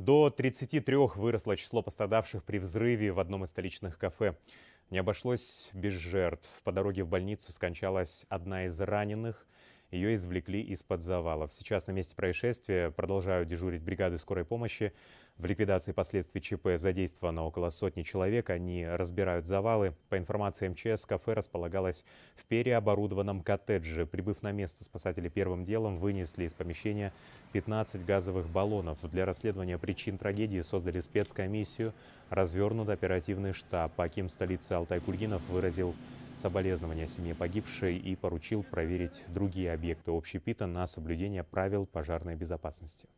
До 33 выросло число пострадавших при взрыве в одном из столичных кафе. Не обошлось без жертв. По дороге в больницу скончалась одна из раненых – ее извлекли из-под завалов. Сейчас на месте происшествия продолжают дежурить бригады скорой помощи. В ликвидации последствий ЧП задействовано около сотни человек. Они разбирают завалы. По информации МЧС, кафе располагалось в переоборудованном коттедже. Прибыв на место, спасатели первым делом вынесли из помещения 15 газовых баллонов. Для расследования причин трагедии создали спецкомиссию развернут оперативный штаб. Аким столицы Алтай Кульгинов выразил соболезнования семье погибшей и поручил проверить другие объекты общепита на соблюдение правил пожарной безопасности.